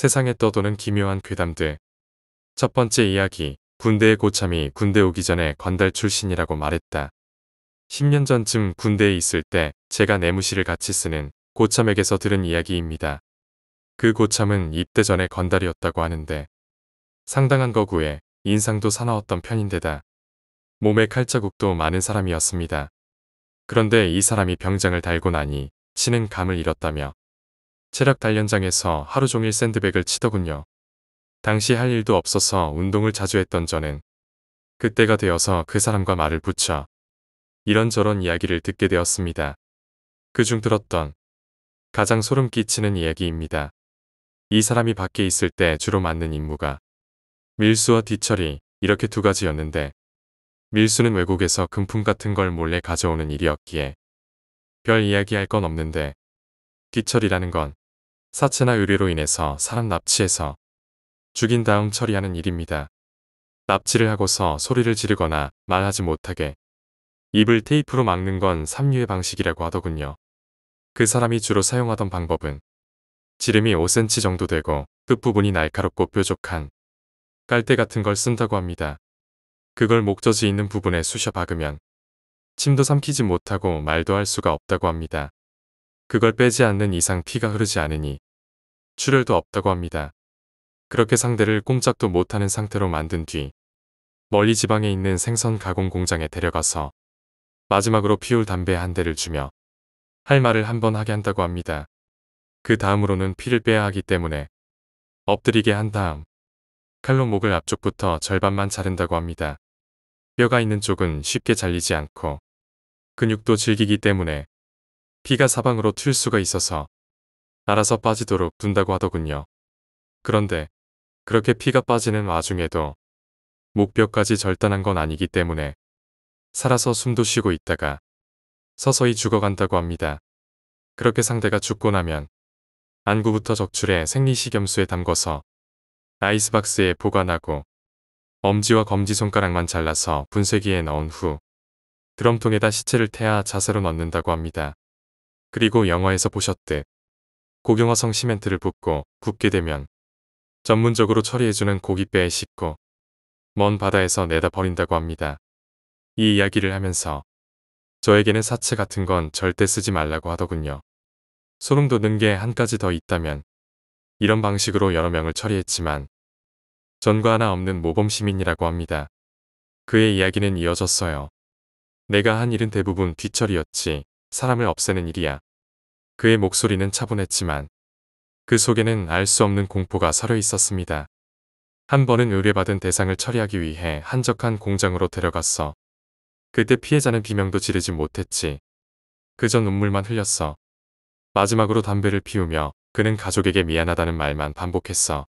세상에 떠도는 기묘한 괴담들. 첫 번째 이야기, 군대의 고참이 군대 오기 전에 관달 출신이라고 말했다. 10년 전쯤 군대에 있을 때 제가 내무실을 같이 쓰는 고참에게서 들은 이야기입니다. 그 고참은 입대 전에 건달이었다고 하는데 상당한 거구에 인상도 사나웠던 편인데다 몸에 칼자국도 많은 사람이었습니다. 그런데 이 사람이 병장을 달고 나니 치는 감을 잃었다며 체력 단련장에서 하루 종일 샌드백을 치더군요. 당시 할 일도 없어서 운동을 자주 했던 저는 그때가 되어서 그 사람과 말을 붙여 이런저런 이야기를 듣게 되었습니다. 그중 들었던 가장 소름 끼치는 이야기입니다. 이 사람이 밖에 있을 때 주로 맞는 임무가 밀수와 뒤처리 이렇게 두 가지였는데 밀수는 외국에서 금품 같은 걸 몰래 가져오는 일이었기에 별 이야기할 건 없는데 뒤처리라는 건 사체나 의뢰로 인해서 사람 납치해서 죽인 다음 처리하는 일입니다. 납치를 하고서 소리를 지르거나 말하지 못하게 입을 테이프로 막는 건 삼류의 방식이라고 하더군요. 그 사람이 주로 사용하던 방법은 지름이 5cm 정도 되고 끝부분이 날카롭고 뾰족한 깔대 같은 걸 쓴다고 합니다. 그걸 목젖이 있는 부분에 쑤셔 박으면 침도 삼키지 못하고 말도 할 수가 없다고 합니다. 그걸 빼지 않는 이상 피가 흐르지 않으니 출혈도 없다고 합니다. 그렇게 상대를 꼼짝도 못하는 상태로 만든 뒤 멀리 지방에 있는 생선 가공 공장에 데려가서 마지막으로 피울 담배 한 대를 주며 할 말을 한번 하게 한다고 합니다. 그 다음으로는 피를 빼야 하기 때문에 엎드리게 한 다음 칼로 목을 앞쪽부터 절반만 자른다고 합니다. 뼈가 있는 쪽은 쉽게 잘리지 않고 근육도 질기기 때문에 피가 사방으로 튈 수가 있어서 알아서 빠지도록 둔다고 하더군요. 그런데 그렇게 피가 빠지는 와중에도 목뼈까지 절단한 건 아니기 때문에 살아서 숨도 쉬고 있다가 서서히 죽어간다고 합니다. 그렇게 상대가 죽고 나면 안구부터 적출해 생리식염수에 담궈서 아이스박스에 보관하고 엄지와 검지손가락만 잘라서 분쇄기에 넣은 후 드럼통에다 시체를 태아 자세로 넣는다고 합니다. 그리고 영화에서 보셨듯 고경화성 시멘트를 붓고 굳게 되면 전문적으로 처리해주는 고깃배에 싣고 먼 바다에서 내다 버린다고 합니다. 이 이야기를 하면서 저에게는 사체 같은 건 절대 쓰지 말라고 하더군요. 소름 돋는 게 한 가지 더 있다면 이런 방식으로 여러 명을 처리했지만 전과 하나 없는 모범 시민이라고 합니다. 그의 이야기는 이어졌어요. 내가 한 일은 대부분 뒤처리였지 사람을 없애는 일이야. 그의 목소리는 차분했지만 그 속에는 알 수 없는 공포가 서려 있었습니다. 한 번은 의뢰받은 대상을 처리하기 위해 한적한 공장으로 데려갔어. 그때 피해자는 비명도 지르지 못했지. 그저 눈물만 흘렸어. 마지막으로 담배를 피우며 그는 가족에게 미안하다는 말만 반복했어.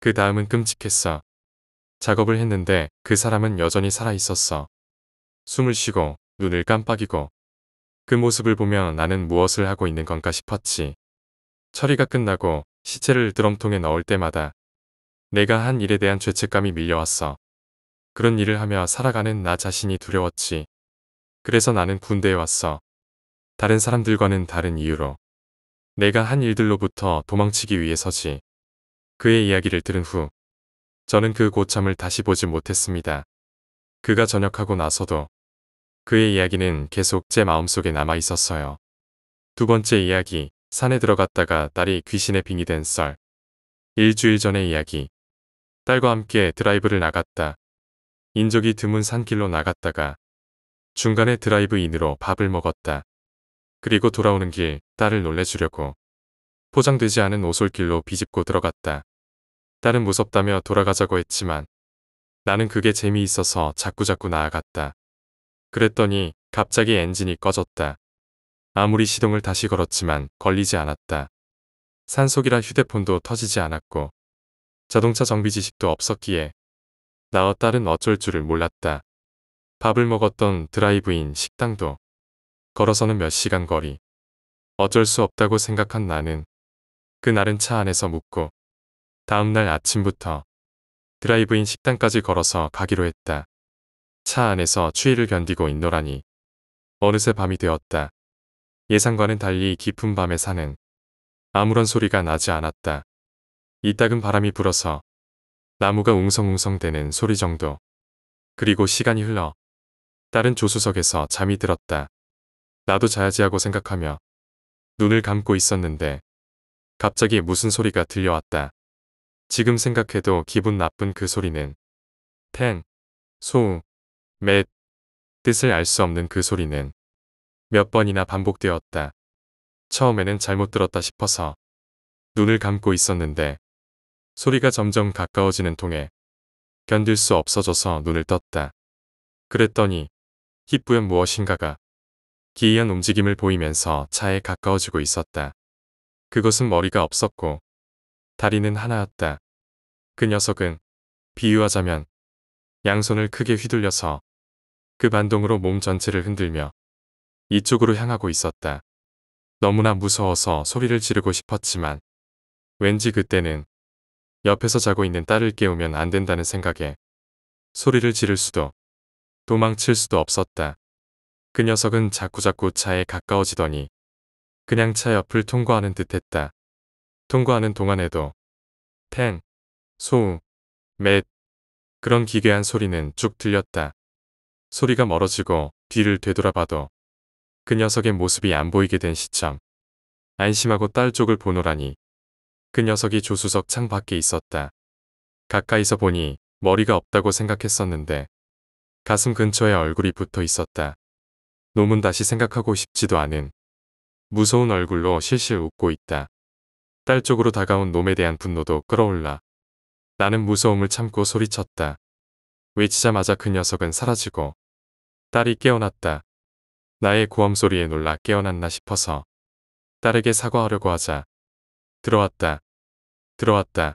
그 다음은 끔찍했어. 작업을 했는데 그 사람은 여전히 살아있었어. 숨을 쉬고 눈을 깜빡이고 그 모습을 보며 나는 무엇을 하고 있는 건가 싶었지. 처리가 끝나고 시체를 드럼통에 넣을 때마다 내가 한 일에 대한 죄책감이 밀려왔어. 그런 일을 하며 살아가는 나 자신이 두려웠지. 그래서 나는 군대에 왔어. 다른 사람들과는 다른 이유로. 내가 한 일들로부터 도망치기 위해서지. 그의 이야기를 들은 후 저는 그 고참을 다시 보지 못했습니다. 그가 전역하고 나서도 그의 이야기는 계속 제 마음속에 남아 있었어요. 두 번째 이야기, 산에 들어갔다가 딸이 귀신에 빙이된 썰. 일주일 전의 이야기. 딸과 함께 드라이브를 나갔다. 인적이 드문 산길로 나갔다가 중간에 드라이브 인으로 밥을 먹었다. 그리고 돌아오는 길 딸을 놀래주려고 포장되지 않은 오솔길로 비집고 들어갔다. 딸은 무섭다며 돌아가자고 했지만 나는 그게 재미있어서 자꾸자꾸 나아갔다. 그랬더니 갑자기 엔진이 꺼졌다. 아무리 시동을 다시 걸었지만 걸리지 않았다. 산속이라 휴대폰도 터지지 않았고 자동차 정비 지식도 없었기에 나와 딸은 어쩔 줄을 몰랐다. 밥을 먹었던 드라이브인 식당도 걸어서는 몇 시간 거리. 어쩔 수 없다고 생각한 나는 그날은 차 안에서 묵고 다음날 아침부터 드라이브인 식당까지 걸어서 가기로 했다. 차 안에서 추위를 견디고 있노라니. 어느새 밤이 되었다. 예상과는 달리 깊은 밤에 사는 아무런 소리가 나지 않았다. 이따금 바람이 불어서 나무가 웅성웅성 대는 소리 정도. 그리고 시간이 흘러 다른 조수석에서 잠이 들었다. 나도 자야지 하고 생각하며 눈을 감고 있었는데 갑자기 무슨 소리가 들려왔다. 지금 생각해도 기분 나쁜 그 소리는 텐, 소우, 맷 뜻을 알 수 없는 그 소리는 몇 번이나 반복되었다. 처음에는 잘못 들었다 싶어서 눈을 감고 있었는데 소리가 점점 가까워지는 통에 견딜 수 없어져서 눈을 떴다. 그랬더니 희뿌연 무엇인가가 기이한 움직임을 보이면서 차에 가까워지고 있었다. 그것은 머리가 없었고 다리는 하나였다. 그 녀석은 비유하자면 양손을 크게 휘둘려서 그 반동으로 몸 전체를 흔들며 이쪽으로 향하고 있었다. 너무나 무서워서 소리를 지르고 싶었지만 왠지 그때는 옆에서 자고 있는 딸을 깨우면 안 된다는 생각에 소리를 지를 수도 도망칠 수도 없었다. 그 녀석은 자꾸자꾸 차에 가까워지더니 그냥 차 옆을 통과하는 듯 했다. 통과하는 동안에도 탱, 소우, 맷 그런 기괴한 소리는 쭉 들렸다. 소리가 멀어지고 뒤를 되돌아봐도 그 녀석의 모습이 안 보이게 된 시점. 안심하고 딸 쪽을 보노라니. 그 녀석이 조수석 창 밖에 있었다. 가까이서 보니 머리가 없다고 생각했었는데 가슴 근처에 얼굴이 붙어 있었다. 놈은 다시 생각하고 싶지도 않은 무서운 얼굴로 실실 웃고 있다. 딸 쪽으로 다가온 놈에 대한 분노도 끌어올라. 나는 무서움을 참고 소리쳤다. 외치자마자 그 녀석은 사라지고 딸이 깨어났다. 나의 고함 소리에 놀라 깨어났나 싶어서 딸에게 사과하려고 하자 들어왔다. 들어왔다.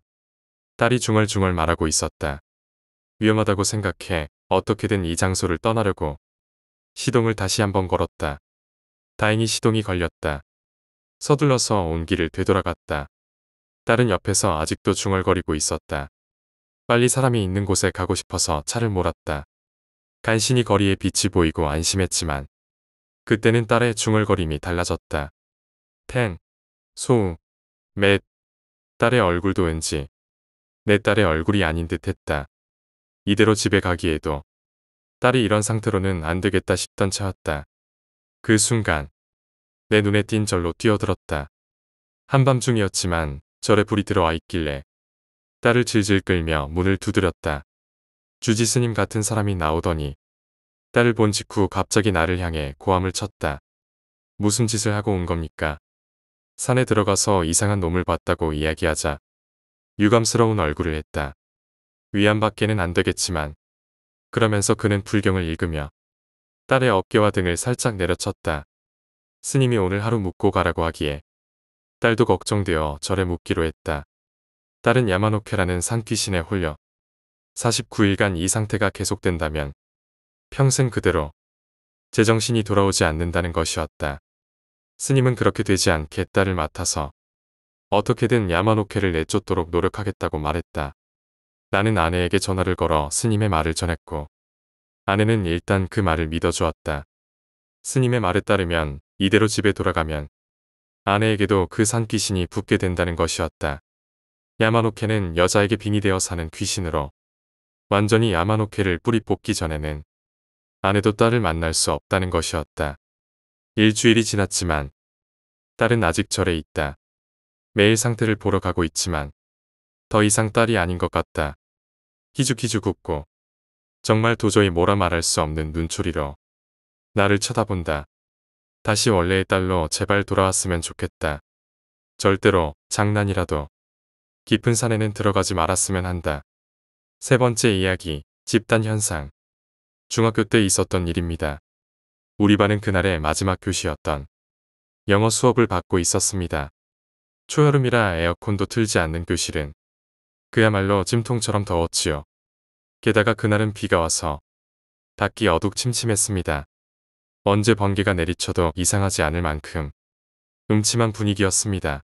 딸이 중얼중얼 말하고 있었다. 위험하다고 생각해 어떻게든 이 장소를 떠나려고 시동을 다시 한번 걸었다. 다행히 시동이 걸렸다. 서둘러서 온 길을 되돌아갔다. 딸은 옆에서 아직도 중얼거리고 있었다. 빨리 사람이 있는 곳에 가고 싶어서 차를 몰았다. 간신히 거리에 빛이 보이고 안심했지만 그때는 딸의 중얼거림이 달라졌다. 탱, 소우, 맷. 딸의 얼굴도 왠지 내 딸의 얼굴이 아닌 듯 했다. 이대로 집에 가기에도 딸이 이런 상태로는 안 되겠다 싶던 차였다. 그 순간 내 눈에 띈 절로 뛰어들었다. 한밤중이었지만 절에 불이 들어와 있길래 딸을 질질 끌며 문을 두드렸다. 주지스님 같은 사람이 나오더니 딸을 본 직후 갑자기 나를 향해 고함을 쳤다. 무슨 짓을 하고 온 겁니까? 산에 들어가서 이상한 놈을 봤다고 이야기하자. 유감스러운 얼굴을 했다. 위안밖에는 안 되겠지만. 그러면서 그는 불경을 읽으며 딸의 어깨와 등을 살짝 내려쳤다. 스님이 오늘 하루 묵고 가라고 하기에 딸도 걱정되어 절에 묵기로 했다. 딸은 야마노케라는 산귀신에 홀려 49일간 이 상태가 계속된다면 평생 그대로 제정신이 돌아오지 않는다는 것이었다. 스님은 그렇게 되지 않게 딸을 맡아서 어떻게든 야마노케를 내쫓도록 노력하겠다고 말했다. 나는 아내에게 전화를 걸어 스님의 말을 전했고 아내는 일단 그 말을 믿어주었다. 스님의 말에 따르면 이대로 집에 돌아가면 아내에게도 그 산귀신이 붙게 된다는 것이었다. 야마노케는 여자에게 빙의되어 사는 귀신으로 완전히 야마노케를 뿌리 뽑기 전에는 아내도 딸을 만날 수 없다는 것이었다. 일주일이 지났지만 딸은 아직 절에 있다. 매일 상태를 보러 가고 있지만 더 이상 딸이 아닌 것 같다. 희죽희죽 웃고 정말 도저히 뭐라 말할 수 없는 눈초리로 나를 쳐다본다. 다시 원래의 딸로 제발 돌아왔으면 좋겠다. 절대로 장난이라도 깊은 산에는 들어가지 말았으면 한다. 세 번째 이야기, 집단 현상. 중학교 때 있었던 일입니다. 우리 반은 그날의 마지막 교시였던 영어 수업을 받고 있었습니다. 초여름이라 에어컨도 틀지 않는 교실은 그야말로 찜통처럼 더웠지요. 게다가 그날은 비가 와서 밖이 어둑침침했습니다. 언제 번개가 내리쳐도 이상하지 않을 만큼 음침한 분위기였습니다.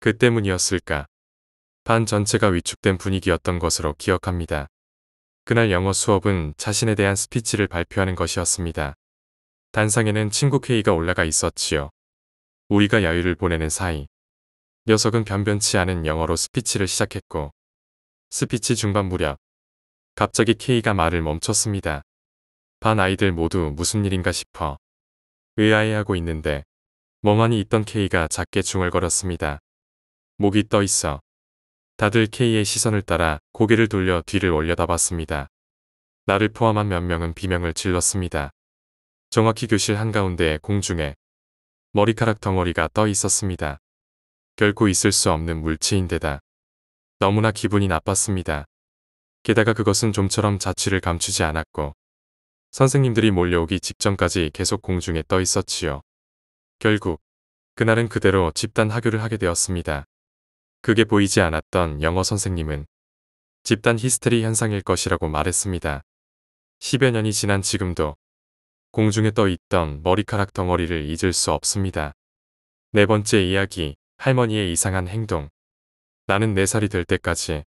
그 때문이었을까? 반 전체가 위축된 분위기였던 것으로 기억합니다. 그날 영어 수업은 자신에 대한 스피치를 발표하는 것이었습니다. 단상에는 친구 회의가 올라가 있었지요. 우리가 야유를 보내는 사이 녀석은 변변치 않은 영어로 스피치를 시작했고 스피치 중반 무렵 갑자기 K가 말을 멈췄습니다. 반 아이들 모두 무슨 일인가 싶어 의아해하고 있는데 멍하니 있던 K가 작게 중얼거렸습니다. 목이 떠 있어 다들 K의 시선을 따라 고개를 돌려 뒤를 올려다봤습니다. 나를 포함한 몇 명은 비명을 질렀습니다. 정확히 교실 한가운데 공중에 머리카락 덩어리가 떠 있었습니다. 결코 있을 수 없는 물체인데다 너무나 기분이 나빴습니다. 게다가 그것은 좀처럼 자취를 감추지 않았고 선생님들이 몰려오기 직전까지 계속 공중에 떠 있었지요. 결국 그날은 그대로 집단 하교를 하게 되었습니다. 그게 보이지 않았던 영어 선생님은 집단 히스테리 현상일 것이라고 말했습니다. 10여 년이 지난 지금도 공중에 떠 있던 머리카락 덩어리를 잊을 수 없습니다. 네 번째 이야기, 할머니의 이상한 행동. 나는 네살이될 때까지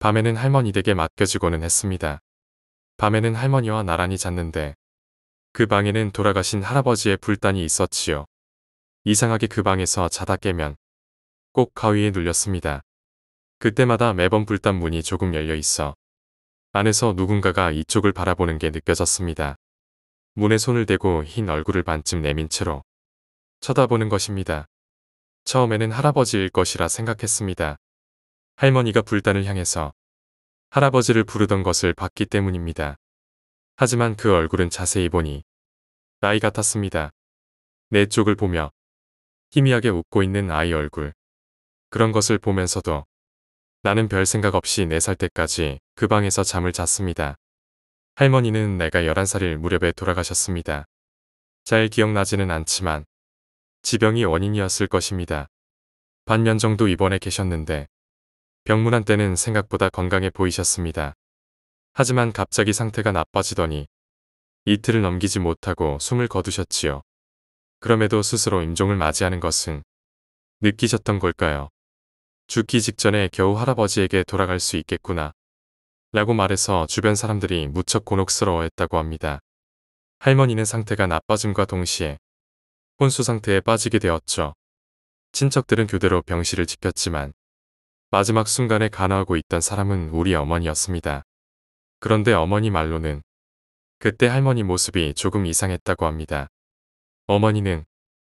밤에는 할머니 댁에 맡겨지고는 했습니다. 밤에는 할머니와 나란히 잤는데 그 방에는 돌아가신 할아버지의 불단이 있었지요. 이상하게 그 방에서 자다 깨면 꼭 가위에 눌렸습니다. 그때마다 매번 불단 문이 조금 열려 있어 안에서 누군가가 이쪽을 바라보는 게 느껴졌습니다. 문에 손을 대고 흰 얼굴을 반쯤 내민 채로 쳐다보는 것입니다. 처음에는 할아버지일 것이라 생각했습니다. 할머니가 불단을 향해서 할아버지를 부르던 것을 봤기 때문입니다. 하지만 그 얼굴은 자세히 보니 나이 같았습니다. 내 쪽을 보며 희미하게 웃고 있는 아이 얼굴. 그런 것을 보면서도 나는 별 생각 없이 4살 때까지 그 방에서 잠을 잤습니다. 할머니는 내가 11살일 무렵에 돌아가셨습니다. 잘 기억나지는 않지만 지병이 원인이었을 것입니다. 반년 정도 입원해 계셨는데 병문안 때는 생각보다 건강해 보이셨습니다. 하지만 갑자기 상태가 나빠지더니 이틀을 넘기지 못하고 숨을 거두셨지요. 그럼에도 스스로 임종을 맞이하는 것은 느끼셨던 걸까요? 죽기 직전에 겨우 할아버지에게 돌아갈 수 있겠구나. 라고 말해서 주변 사람들이 무척 곤혹스러워했다고 합니다. 할머니는 상태가 나빠짐과 동시에 혼수 상태에 빠지게 되었죠. 친척들은 교대로 병실을 지켰지만 마지막 순간에 간호하고 있던 사람은 우리 어머니였습니다. 그런데 어머니 말로는 그때 할머니 모습이 조금 이상했다고 합니다. 어머니는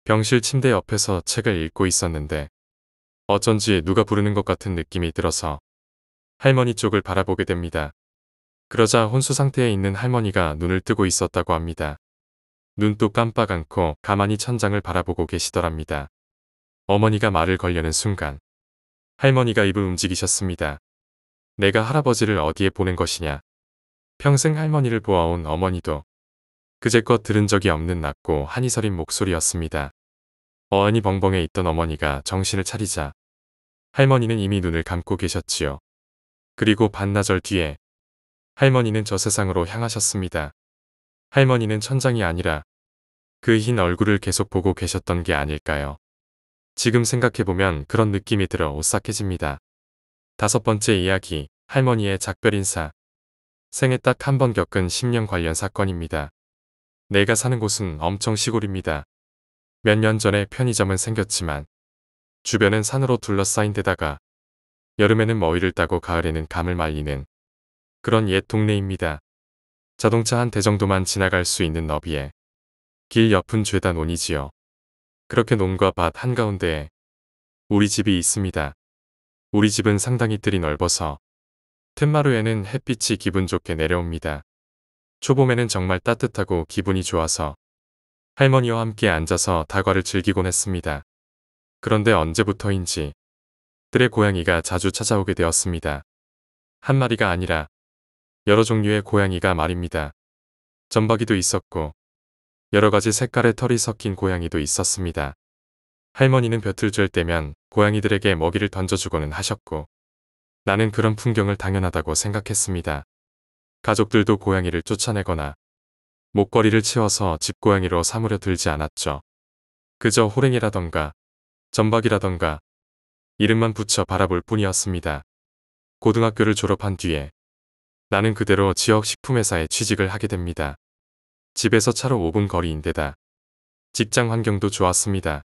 병실 침대 옆에서 책을 읽고 있었는데 어쩐지 누가 부르는 것 같은 느낌이 들어서 할머니 쪽을 바라보게 됩니다. 그러자 혼수 상태에 있는 할머니가 눈을 뜨고 있었다고 합니다. 눈도 깜빡 않고 가만히 천장을 바라보고 계시더랍니다. 어머니가 말을 걸려는 순간 할머니가 입을 움직이셨습니다. 내가 할아버지를 어디에 보낸 것이냐. 평생 할머니를 보아온 어머니도 그제껏 들은 적이 없는 낮고 한이 서린 목소리였습니다. 어안이 벙벙해 있던 어머니가 정신을 차리자 할머니는 이미 눈을 감고 계셨지요. 그리고 반나절 뒤에 할머니는 저 세상으로 향하셨습니다. 할머니는 천장이 아니라 그 흰 얼굴을 계속 보고 계셨던 게 아닐까요? 지금 생각해보면 그런 느낌이 들어 오싹해집니다. 다섯 번째 이야기, 할머니의 작별 인사. 생애 딱 한 번 겪은 10년 관련 사건입니다. 내가 사는 곳은 엄청 시골입니다. 몇년 전에 편의점은 생겼지만 주변은 산으로 둘러싸인 데다가 여름에는 머위를 따고 가을에는 감을 말리는 그런 옛 동네입니다. 자동차 한 대 정도만 지나갈 수 있는 너비에 길 옆은 죄다 논이지요. 그렇게 논과 밭 한가운데에 우리 집이 있습니다. 우리 집은 상당히 뜰이 넓어서 틈마루에는 햇빛이 기분 좋게 내려옵니다. 초봄에는 정말 따뜻하고 기분이 좋아서 할머니와 함께 앉아서 다과를 즐기곤 했습니다. 그런데 언제부터인지 들의 고양이가 자주 찾아오게 되었습니다. 한 마리가 아니라 여러 종류의 고양이가 말입니다. 점박이도 있었고 여러 가지 색깔의 털이 섞인 고양이도 있었습니다. 할머니는 벼틀줄 때면 고양이들에게 먹이를 던져주고는 하셨고 나는 그런 풍경을 당연하다고 생각했습니다. 가족들도 고양이를 쫓아내거나 목걸이를 채워서 집고양이로 삼으려 들지 않았죠. 그저 호랭이라던가 전박이라던가 이름만 붙여 바라볼 뿐이었습니다. 고등학교를 졸업한 뒤에 나는 그대로 지역 식품회사에 취직을 하게 됩니다. 집에서 차로 5분 거리인데다 직장 환경도 좋았습니다.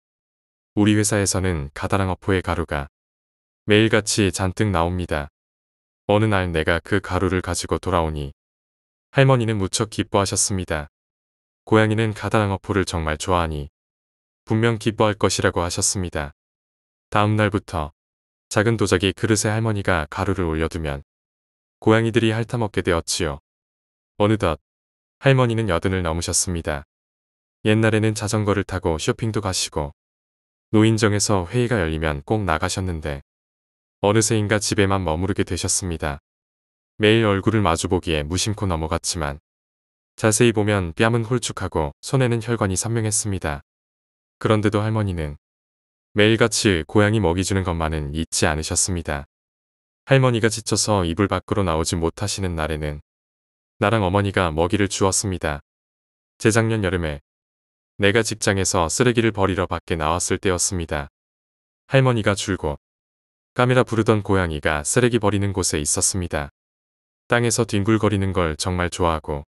우리 회사에서는 가다랑 어포의 가루가 매일같이 잔뜩 나옵니다. 어느 날 내가 그 가루를 가지고 돌아오니 할머니는 무척 기뻐하셨습니다. 고양이는 가다랑어포를 정말 좋아하니 분명 기뻐할 것이라고 하셨습니다. 다음 날부터 작은 도자기 그릇에 할머니가 가루를 올려두면 고양이들이 핥아먹게 되었지요. 어느덧 할머니는 여든을 넘으셨습니다. 옛날에는 자전거를 타고 쇼핑도 가시고 노인정에서 회의가 열리면 꼭 나가셨는데 어느새인가 집에만 머무르게 되셨습니다. 매일 얼굴을 마주보기에 무심코 넘어갔지만 자세히 보면 뺨은 홀쭉하고 손에는 혈관이 선명했습니다. 그런데도 할머니는 매일같이 고양이 먹이주는 것만은 잊지 않으셨습니다. 할머니가 지쳐서 이불 밖으로 나오지 못하시는 날에는 나랑 어머니가 먹이를 주었습니다. 재작년 여름에 내가 직장에서 쓰레기를 버리러 밖에 나왔을 때였습니다. 할머니가 줄곧 까미라 부르던 고양이가 쓰레기 버리는 곳에 있었습니다. 땅에서 뒹굴거리는 걸 정말 좋아하고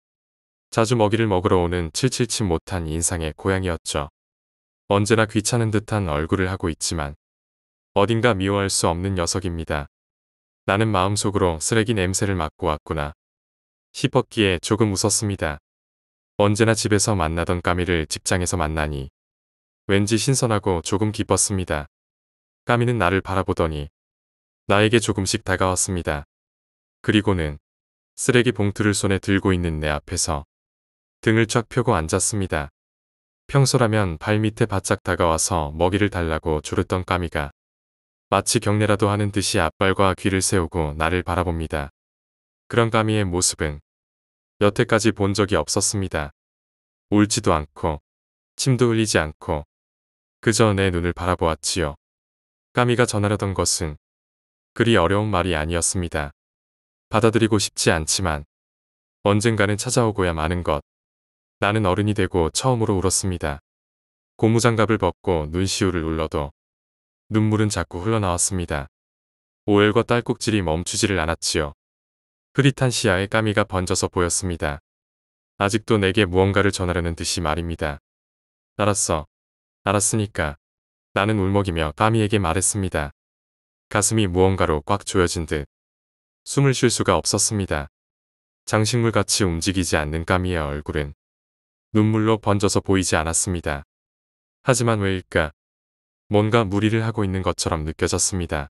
자주 먹이를 먹으러 오는 칠칠치 못한 인상의 고양이였죠. 언제나 귀찮은 듯한 얼굴을 하고 있지만 어딘가 미워할 수 없는 녀석입니다. 나는 마음속으로 쓰레기 냄새를 맡고 왔구나. 싶었기에 조금 웃었습니다. 언제나 집에서 만나던 까미를 직장에서 만나니 왠지 신선하고 조금 기뻤습니다. 까미는 나를 바라보더니 나에게 조금씩 다가왔습니다. 그리고는 쓰레기 봉투를 손에 들고 있는 내 앞에서 등을 쫙 펴고 앉았습니다. 평소라면 발밑에 바짝 다가와서 먹이를 달라고 조르던 까미가 마치 경례라도 하는 듯이 앞발과 귀를 세우고 나를 바라봅니다. 그런 까미의 모습은 여태까지 본 적이 없었습니다. 울지도 않고 침도 흘리지 않고 그저 내 눈을 바라보았지요. 까미가 전하려던 것은 그리 어려운 말이 아니었습니다. 받아들이고 싶지 않지만 언젠가는 찾아오고야 마는 것. 나는 어른이 되고 처음으로 울었습니다. 고무장갑을 벗고 눈시울을 눌러도 눈물은 자꾸 흘러나왔습니다. 오열과 딸꾹질이 멈추지를 않았지요. 흐릿한 시야에 까미가 번져서 보였습니다. 아직도 내게 무언가를 전하려는 듯이 말입니다. 알았어. 알았으니까. 나는 울먹이며 까미에게 말했습니다. 가슴이 무언가로 꽉 조여진 듯 숨을 쉴 수가 없었습니다. 장식물같이 움직이지 않는 까미의 얼굴은 눈물로 번져서 보이지 않았습니다. 하지만 왜일까? 뭔가 무리를 하고 있는 것처럼 느껴졌습니다.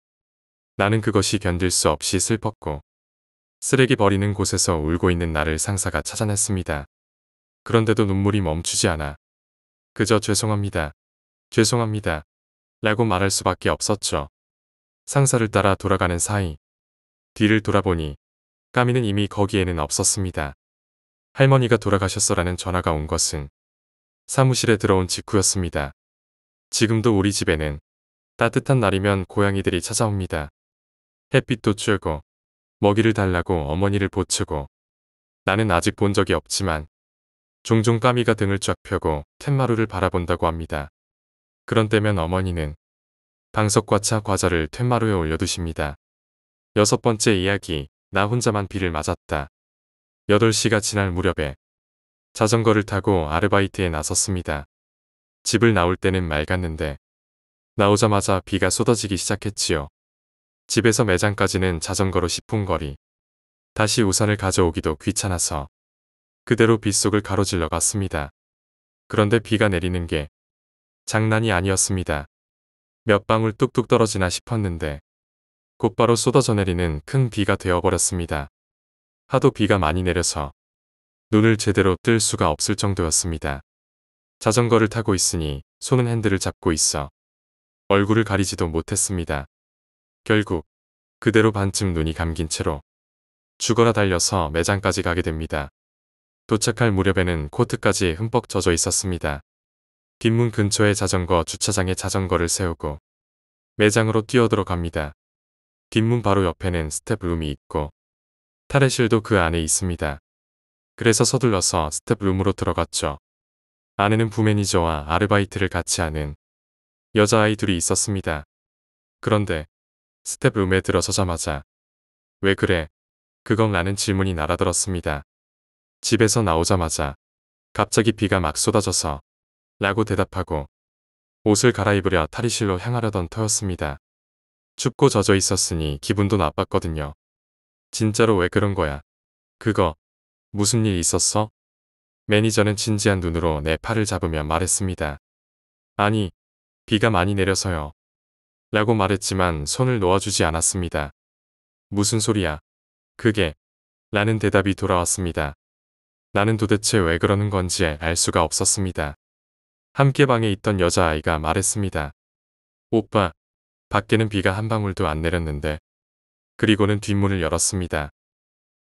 나는 그것이 견딜 수 없이 슬펐고 쓰레기 버리는 곳에서 울고 있는 나를 상사가 찾아냈습니다. 그런데도 눈물이 멈추지 않아 그저 죄송합니다. 죄송합니다. 라고 말할 수밖에 없었죠. 상사를 따라 돌아가는 사이 뒤를 돌아보니 까미는 이미 거기에는 없었습니다. 할머니가 돌아가셨어라는 전화가 온 것은 사무실에 들어온 직후였습니다. 지금도 우리 집에는 따뜻한 날이면 고양이들이 찾아옵니다. 햇빛도 쬐고 먹이를 달라고 어머니를 보채고 나는 아직 본 적이 없지만 종종 까미가 등을 쫙 펴고 툇마루를 바라본다고 합니다. 그런 때면 어머니는 방석과 차 과자를 툇마루에 올려두십니다. 여섯 번째 이야기, 나 혼자만 비를 맞았다. 8시가 지날 무렵에 자전거를 타고 아르바이트에 나섰습니다. 집을 나올 때는 맑았는데 나오자마자 비가 쏟아지기 시작했지요. 집에서 매장까지는 자전거로 10분 거리. 다시 우산을 가져오기도 귀찮아서 그대로 빗속을 가로질러 갔습니다. 그런데 비가 내리는 게 장난이 아니었습니다. 몇 방울 뚝뚝 떨어지나 싶었는데 곧바로 쏟아져 내리는 큰 비가 되어버렸습니다. 하도 비가 많이 내려서 눈을 제대로 뜰 수가 없을 정도였습니다. 자전거를 타고 있으니 손은 핸들을 잡고 있어 얼굴을 가리지도 못했습니다. 결국 그대로 반쯤 눈이 감긴 채로 죽어라 달려서 매장까지 가게 됩니다. 도착할 무렵에는 코트까지 흠뻑 젖어 있었습니다. 뒷문 근처의 자전거 주차장에 자전거를 세우고 매장으로 뛰어들어 갑니다. 뒷문 바로 옆에는 스텝룸이 있고 탈의실도 그 안에 있습니다. 그래서 서둘러서 스텝룸으로 들어갔죠. 안에는 부매니저와 아르바이트를 같이 하는 여자아이 둘이 있었습니다. 그런데 스텝룸에 들어서자마자 왜 그래? 그건 라는 질문이 날아들었습니다. 집에서 나오자마자 갑자기 비가 막 쏟아져서 라고 대답하고 옷을 갈아입으려 탈의실로 향하려던 터였습니다. 춥고 젖어 있었으니 기분도 나빴거든요. 진짜로 왜 그런 거야? 그거 무슨 일 있었어? 매니저는 진지한 눈으로 내 팔을 잡으며 말했습니다. 아니, 비가 많이 내려서요. 라고 말했지만 손을 놓아주지 않았습니다. 무슨 소리야? 그게 라는 대답이 돌아왔습니다. 나는 도대체 왜 그러는 건지 알 수가 없었습니다. 함께 방에 있던 여자아이가 말했습니다. 오빠, 밖에는 비가 한 방울도 안 내렸는데 그리고는 뒷문을 열었습니다.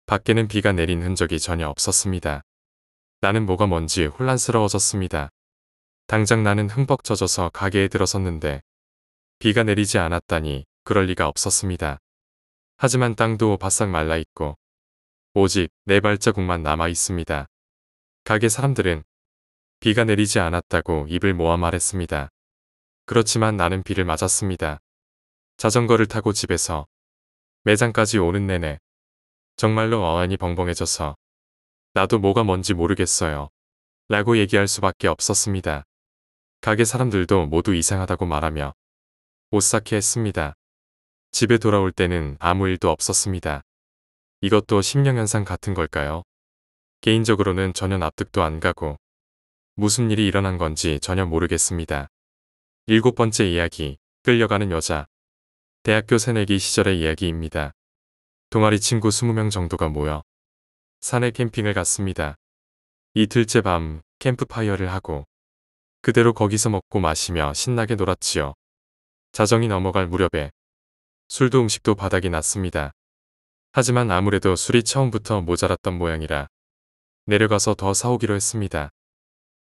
밖에는 비가 내린 흔적이 전혀 없었습니다. 나는 뭐가 뭔지 혼란스러워졌습니다. 당장 나는 흠뻑 젖어서 가게에 들어섰는데 비가 내리지 않았다니 그럴 리가 없었습니다. 하지만 땅도 바싹 말라 있고 오직 내 네 발자국만 남아 있습니다. 가게 사람들은 비가 내리지 않았다고 입을 모아 말했습니다. 그렇지만 나는 비를 맞았습니다. 자전거를 타고 집에서 매장까지 오는 내내 정말로 어안이 벙벙해져서 나도 뭐가 뭔지 모르겠어요. 라고 얘기할 수밖에 없었습니다. 가게 사람들도 모두 이상하다고 말하며 오싹해 했습니다. 집에 돌아올 때는 아무 일도 없었습니다. 이것도 심령현상 같은 걸까요? 개인적으로는 전혀 납득도 안 가고 무슨 일이 일어난 건지 전혀 모르겠습니다. 일곱 번째 이야기, 끌려가는 여자 대학교 새내기 시절의 이야기입니다. 동아리 친구 20명 정도가 모여 산에 캠핑을 갔습니다. 이틀째 밤 캠프파이어를 하고 그대로 거기서 먹고 마시며 신나게 놀았지요. 자정이 넘어갈 무렵에 술도 음식도 바닥이 났습니다. 하지만 아무래도 술이 처음부터 모자랐던 모양이라 내려가서 더 사오기로 했습니다.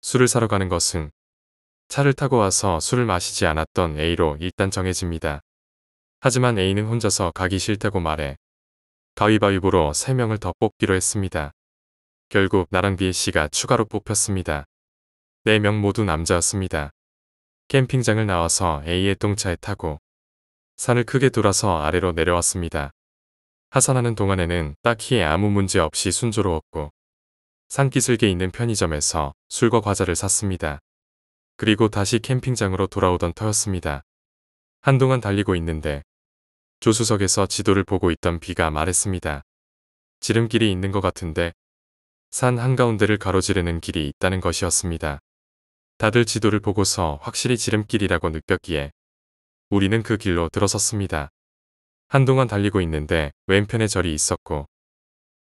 술을 사러 가는 것은 차를 타고 와서 술을 마시지 않았던 A로 일단 정해집니다. 하지만 A는 혼자서 가기 싫다고 말해 가위바위보로 3명을 더 뽑기로 했습니다. 결국 나랑 B씨가 추가로 뽑혔습니다. 4명 모두 남자였습니다. 캠핑장을 나와서 A의 똥차에 타고 산을 크게 돌아서 아래로 내려왔습니다. 하산하는 동안에는 딱히 아무 문제 없이 순조로웠고 산기슭에 있는 편의점에서 술과 과자를 샀습니다. 그리고 다시 캠핑장으로 돌아오던 터였습니다. 한동안 달리고 있는데 조수석에서 지도를 보고 있던 비가 말했습니다. 지름길이 있는 것 같은데 산 한가운데를 가로지르는 길이 있다는 것이었습니다. 다들 지도를 보고서 확실히 지름길이라고 느꼈기에 우리는 그 길로 들어섰습니다. 한동안 달리고 있는데 왼편에 절이 있었고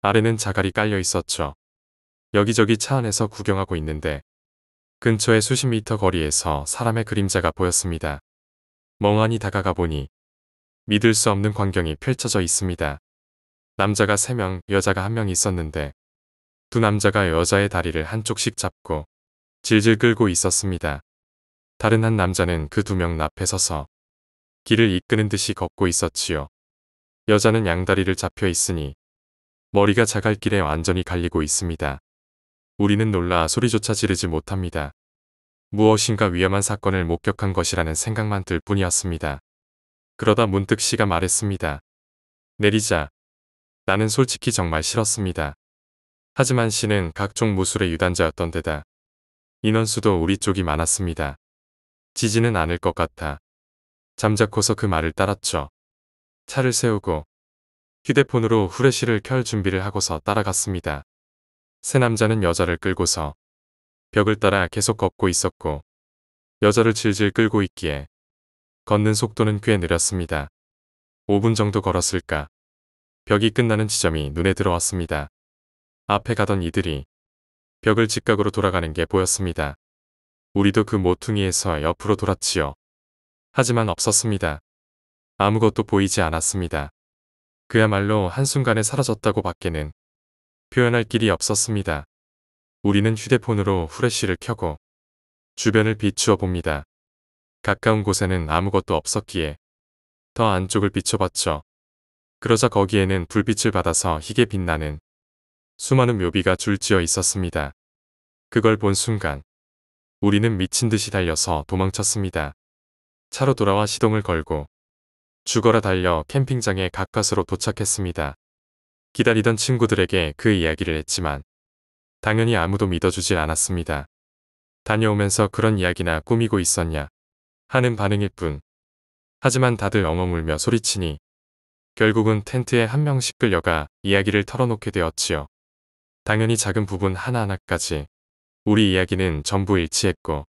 아래는 자갈이 깔려 있었죠. 여기저기 차 안에서 구경하고 있는데 근처에 수십 미터 거리에서 사람의 그림자가 보였습니다. 멍하니 다가가 보니 믿을 수 없는 광경이 펼쳐져 있습니다. 남자가 3명, 여자가 1명 있었는데 두 남자가 여자의 다리를 한쪽씩 잡고 질질 끌고 있었습니다. 다른 한 남자는 그 두 명 앞에 서서 길을 이끄는 듯이 걷고 있었지요. 여자는 양다리를 잡혀 있으니 머리가 자갈 길에 완전히 갈리고 있습니다. 우리는 놀라 소리조차 지르지 못합니다. 무엇인가 위험한 사건을 목격한 것이라는 생각만 들 뿐이었습니다. 그러다 문득 씨가 말했습니다. 내리자. 나는 솔직히 정말 싫었습니다. 하지만 씨는 각종 무술의 유단자였던 데다 인원수도 우리 쪽이 많았습니다. 지지는 않을 것 같아. 잠자코서 그 말을 따랐죠. 차를 세우고 휴대폰으로 후레쉬를 켤 준비를 하고서 따라갔습니다. 세 남자는 여자를 끌고서 벽을 따라 계속 걷고 있었고 여자를 질질 끌고 있기에 걷는 속도는 꽤 느렸습니다. 5분 정도 걸었을까. 벽이 끝나는 지점이 눈에 들어왔습니다. 앞에 가던 이들이 벽을 직각으로 돌아가는 게 보였습니다. 우리도 그 모퉁이에서 옆으로 돌았지요. 하지만 없었습니다. 아무것도 보이지 않았습니다. 그야말로 한순간에 사라졌다고 밖에는 표현할 길이 없었습니다. 우리는 휴대폰으로 후레쉬를 켜고 주변을 비추어 봅니다. 가까운 곳에는 아무것도 없었기에 더 안쪽을 비춰봤죠. 그러자 거기에는 불빛을 받아서 희게 빛나는 수많은 묘비가 줄지어 있었습니다. 그걸 본 순간 우리는 미친 듯이 달려서 도망쳤습니다. 차로 돌아와 시동을 걸고 죽어라 달려 캠핑장에 가까스로 도착했습니다. 기다리던 친구들에게 그 이야기를 했지만 당연히 아무도 믿어주질 않았습니다. 다녀오면서 그런 이야기나 꾸미고 있었냐 하는 반응일 뿐. 하지만 다들 어머물며 소리치니 결국은 텐트에 한 명씩 끌려가 이야기를 털어놓게 되었지요. 당연히 작은 부분 하나하나까지 우리 이야기는 전부 일치했고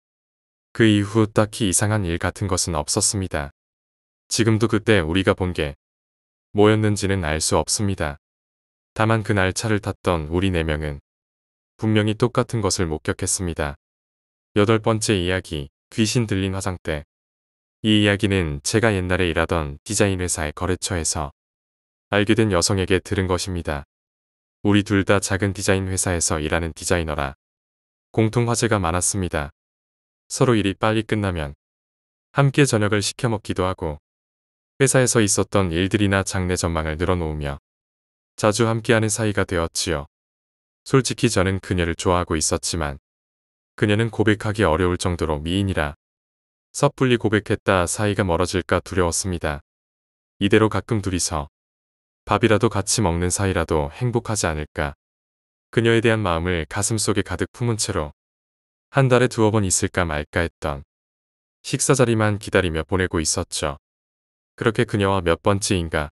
그 이후 딱히 이상한 일 같은 것은 없었습니다. 지금도 그때 우리가 본 게 뭐였는지는 알 수 없습니다. 다만 그날 차를 탔던 우리 네명은 분명히 똑같은 것을 목격했습니다. 여덟 번째 이야기 귀신 들린 화장대. 이 이야기는 제가 옛날에 일하던 디자인 회사의 거래처에서 알게 된 여성에게 들은 것입니다. 우리 둘 다 작은 디자인 회사에서 일하는 디자이너라 공통 화제가 많았습니다. 서로 일이 빨리 끝나면 함께 저녁을 시켜 먹기도 하고 회사에서 있었던 일들이나 장래 전망을 늘어놓으며 자주 함께하는 사이가 되었지요. 솔직히 저는 그녀를 좋아하고 있었지만 그녀는 고백하기 어려울 정도로 미인이라 섣불리 고백했다 사이가 멀어질까 두려웠습니다. 이대로 가끔 둘이서 밥이라도 같이 먹는 사이라도 행복하지 않을까. 그녀에 대한 마음을 가슴속에 가득 품은 채로 한 달에 두어 번 있을까 말까 했던 식사 자리만 기다리며 보내고 있었죠. 그렇게 그녀와 몇 번째인가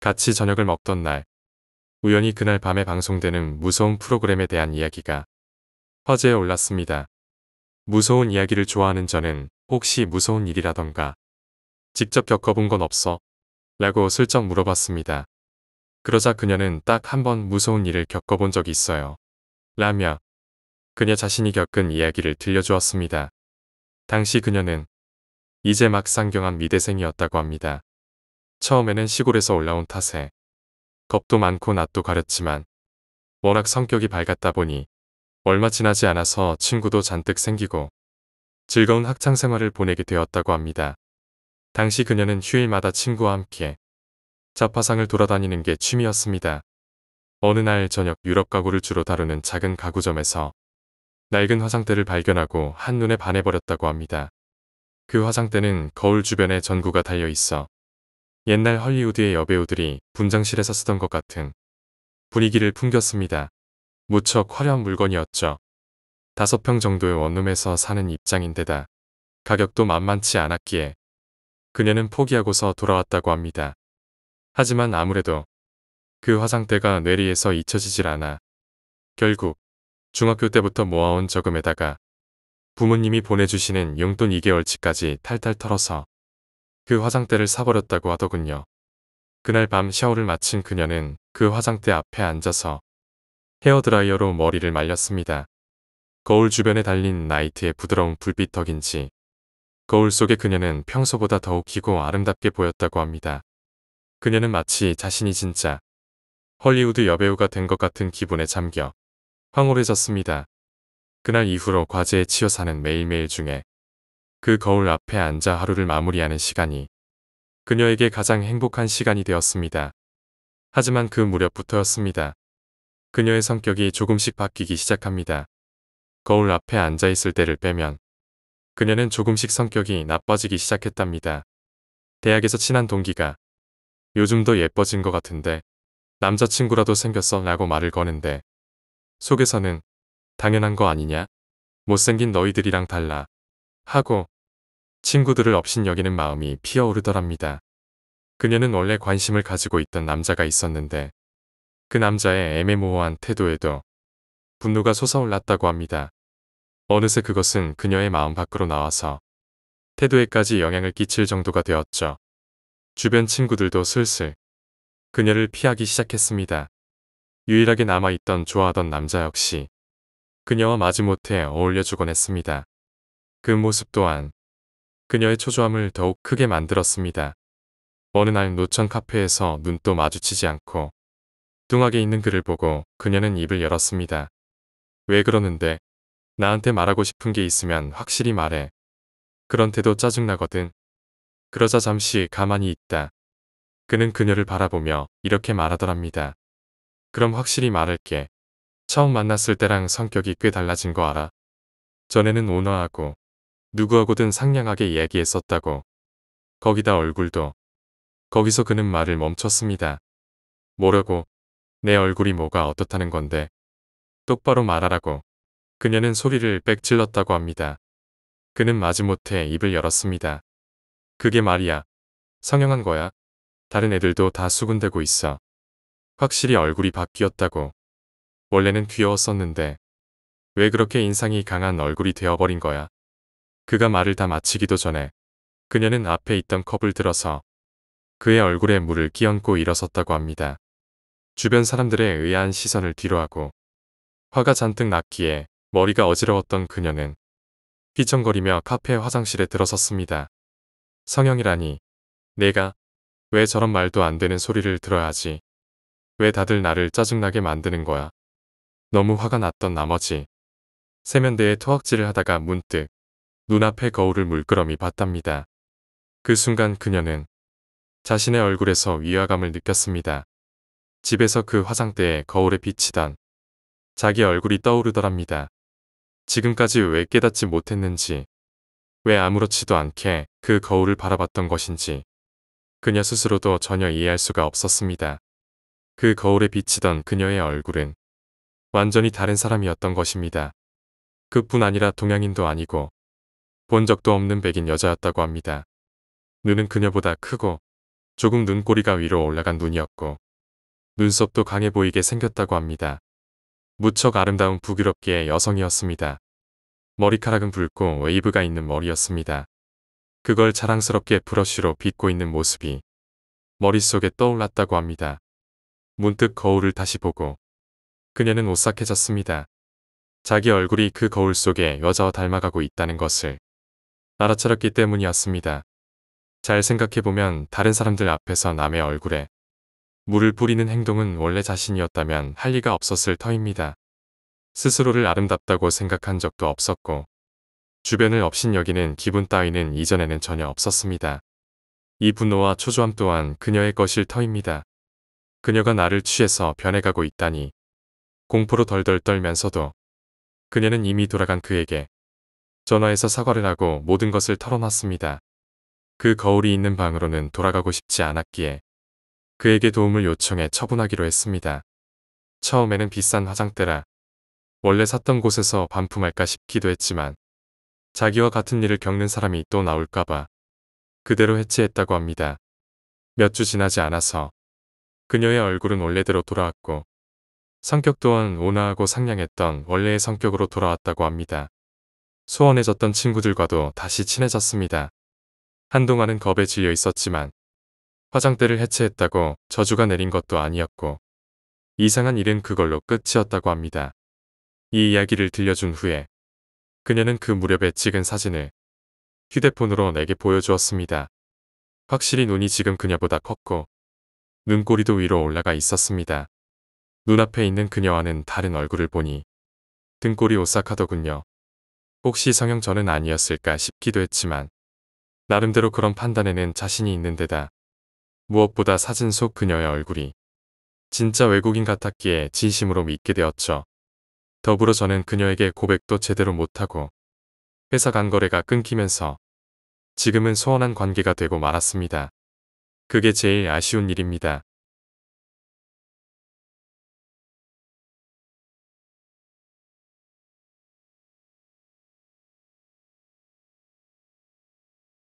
같이 저녁을 먹던 날 우연히 그날 밤에 방송되는 무서운 프로그램에 대한 이야기가 화제에 올랐습니다. 무서운 이야기를 좋아하는 저는 혹시 무서운 일이라던가 직접 겪어본 건 없어? 라고 슬쩍 물어봤습니다. 그러자 그녀는 딱 한 번 무서운 일을 겪어본 적이 있어요. 라며 그녀 자신이 겪은 이야기를 들려주었습니다. 당시 그녀는 이제 막 상경한 미대생이었다고 합니다. 처음에는 시골에서 올라온 탓에 겁도 많고 낯도 가렸지만 워낙 성격이 밝았다 보니 얼마 지나지 않아서 친구도 잔뜩 생기고 즐거운 학창생활을 보내게 되었다고 합니다. 당시 그녀는 휴일마다 친구와 함께 자파상을 돌아다니는 게 취미였습니다. 어느 날 저녁 유럽 가구를 주로 다루는 작은 가구점에서 낡은 화장대를 발견하고 한눈에 반해버렸다고 합니다. 그 화상대는 거울 주변에 전구가 달려있어 옛날 헐리우드의 여배우들이 분장실에서 쓰던 것 같은 분위기를 풍겼습니다. 무척 화려한 물건이었죠. 다섯 평 정도의 원룸에서 사는 입장인데다 가격도 만만치 않았기에 그녀는 포기하고서 돌아왔다고 합니다. 하지만 아무래도 그 화상대가 뇌리에서 잊혀지질 않아 결국 중학교 때부터 모아온 저금에다가 부모님이 보내주시는 용돈 2개월치까지 탈탈 털어서 그 화장대를 사버렸다고 하더군요. 그날 밤 샤워를 마친 그녀는 그 화장대 앞에 앉아서 헤어드라이어로 머리를 말렸습니다. 거울 주변에 달린 나이트의 부드러운 불빛덕인지 거울 속의 그녀는 평소보다 더욱 기고 아름답게 보였다고 합니다. 그녀는 마치 자신이 진짜 헐리우드 여배우가 된 것 같은 기분에 잠겨 황홀해졌습니다. 그날 이후로 과제에 치여 사는 매일매일 중에 그 거울 앞에 앉아 하루를 마무리하는 시간이 그녀에게 가장 행복한 시간이 되었습니다. 하지만 그 무렵부터였습니다. 그녀의 성격이 조금씩 바뀌기 시작합니다. 거울 앞에 앉아있을 때를 빼면 그녀는 조금씩 성격이 나빠지기 시작했답니다. 대학에서 친한 동기가 요즘도 예뻐진 것 같은데 남자친구라도 생겼어 라고 말을 거는데 속에서는 당연한 거 아니냐? 못생긴 너희들이랑 달라 하고 친구들을 업신여기는 마음이 피어오르더랍니다. 그녀는 원래 관심을 가지고 있던 남자가 있었는데 그 남자의 애매모호한 태도에도 분노가 솟아올랐다고 합니다. 어느새 그것은 그녀의 마음 밖으로 나와서 태도에까지 영향을 끼칠 정도가 되었죠. 주변 친구들도 슬슬 그녀를 피하기 시작했습니다. 유일하게 남아있던 좋아하던 남자 역시 그녀와 마지못해 어울려주곤 했습니다. 그 모습 또한 그녀의 초조함을 더욱 크게 만들었습니다. 어느 날 노천 카페에서 눈도 마주치지 않고 뚱하게 있는 그를 보고 그녀는 입을 열었습니다. 왜 그러는데? 나한테 말하고 싶은 게 있으면 확실히 말해. 그런데도 짜증나거든. 그러자 잠시 가만히 있다. 그는 그녀를 바라보며 이렇게 말하더랍니다. 그럼 확실히 말할게. 처음 만났을 때랑 성격이 꽤 달라진 거 알아. 전에는 온화하고 누구하고든 상냥하게 얘기했었다고 거기다 얼굴도. 거기서 그는 말을 멈췄습니다. 뭐라고? 내 얼굴이 뭐가 어떻다는 건데. 똑바로 말하라고. 그녀는 소리를 빽질렀다고 합니다. 그는 마지못해 입을 열었습니다. 그게 말이야. 성형한 거야. 다른 애들도 다 수군대고 있어. 확실히 얼굴이 바뀌었다고. 원래는 귀여웠었는데 왜 그렇게 인상이 강한 얼굴이 되어버린 거야. 그가 말을 다 마치기도 전에 그녀는 앞에 있던 컵을 들어서 그의 얼굴에 물을 끼얹고 일어섰다고 합니다. 주변 사람들에 의한 시선을 뒤로하고 화가 잔뜩 났기에 머리가 어지러웠던 그녀는 휘청거리며 카페 화장실에 들어섰습니다. 성형이라니 내가 왜 저런 말도 안 되는 소리를 들어야 하지? 왜 다들 나를 짜증나게 만드는 거야? 너무 화가 났던 나머지 세면대에 토악질을 하다가 문득 눈앞에 거울을 물끄러미 봤답니다. 그 순간 그녀는 자신의 얼굴에서 위화감을 느꼈습니다. 집에서 그 화상대에 거울에 비치던 자기 얼굴이 떠오르더랍니다. 지금까지 왜 깨닫지 못했는지, 왜 아무렇지도 않게 그 거울을 바라봤던 것인지, 그녀 스스로도 전혀 이해할 수가 없었습니다. 그 거울에 비치던 그녀의 얼굴은 완전히 다른 사람이었던 것입니다. 그뿐 아니라 동양인도 아니고 본 적도 없는 백인 여자였다고 합니다. 눈은 그녀보다 크고 조금 눈꼬리가 위로 올라간 눈이었고 눈썹도 강해 보이게 생겼다고 합니다. 무척 아름다운 북유럽계의 여성이었습니다. 머리카락은 붉고 웨이브가 있는 머리였습니다. 그걸 자랑스럽게 브러쉬로 빗고 있는 모습이 머릿속에 떠올랐다고 합니다. 문득 거울을 다시 보고 그녀는 오싹해졌습니다. 자기 얼굴이 그 거울 속에 여자와 닮아가고 있다는 것을 알아차렸기 때문이었습니다. 잘 생각해보면 다른 사람들 앞에서 남의 얼굴에 물을 뿌리는 행동은 원래 자신이었다면 할 리가 없었을 터입니다. 스스로를 아름답다고 생각한 적도 없었고 주변을 업신여기는 기분 따위는 이전에는 전혀 없었습니다. 이 분노와 초조함 또한 그녀의 것일 터입니다. 그녀가 나를 취해서 변해가고 있다니 공포로 덜덜 떨면서도 그녀는 이미 돌아간 그에게 전화해서 사과를 하고 모든 것을 털어놨습니다. 그 거울이 있는 방으로는 돌아가고 싶지 않았기에 그에게 도움을 요청해 처분하기로 했습니다. 처음에는 비싼 화장대라 원래 샀던 곳에서 반품할까 싶기도 했지만 자기와 같은 일을 겪는 사람이 또 나올까봐 그대로 해체했다고 합니다. 몇 주 지나지 않아서 그녀의 얼굴은 원래대로 돌아왔고 성격 또한 온화하고 상냥했던 원래의 성격으로 돌아왔다고 합니다. 소원해졌던 친구들과도 다시 친해졌습니다. 한동안은 겁에 질려 있었지만 화장대를 해체했다고 저주가 내린 것도 아니었고 이상한 일은 그걸로 끝이었다고 합니다. 이 이야기를 들려준 후에 그녀는 그 무렵에 찍은 사진을 휴대폰으로 내게 보여주었습니다. 확실히 눈이 지금 그녀보다 컸고 눈꼬리도 위로 올라가 있었습니다. 눈앞에 있는 그녀와는 다른 얼굴을 보니 등골이 오싹하더군요. 혹시 성형 전은 아니었을까 싶기도 했지만 나름대로 그런 판단에는 자신이 있는 데다 무엇보다 사진 속 그녀의 얼굴이 진짜 외국인 같았기에 진심으로 믿게 되었죠. 더불어 저는 그녀에게 고백도 제대로 못하고 회사 간 거래가 끊기면서 지금은 소원한 관계가 되고 말았습니다. 그게 제일 아쉬운 일입니다.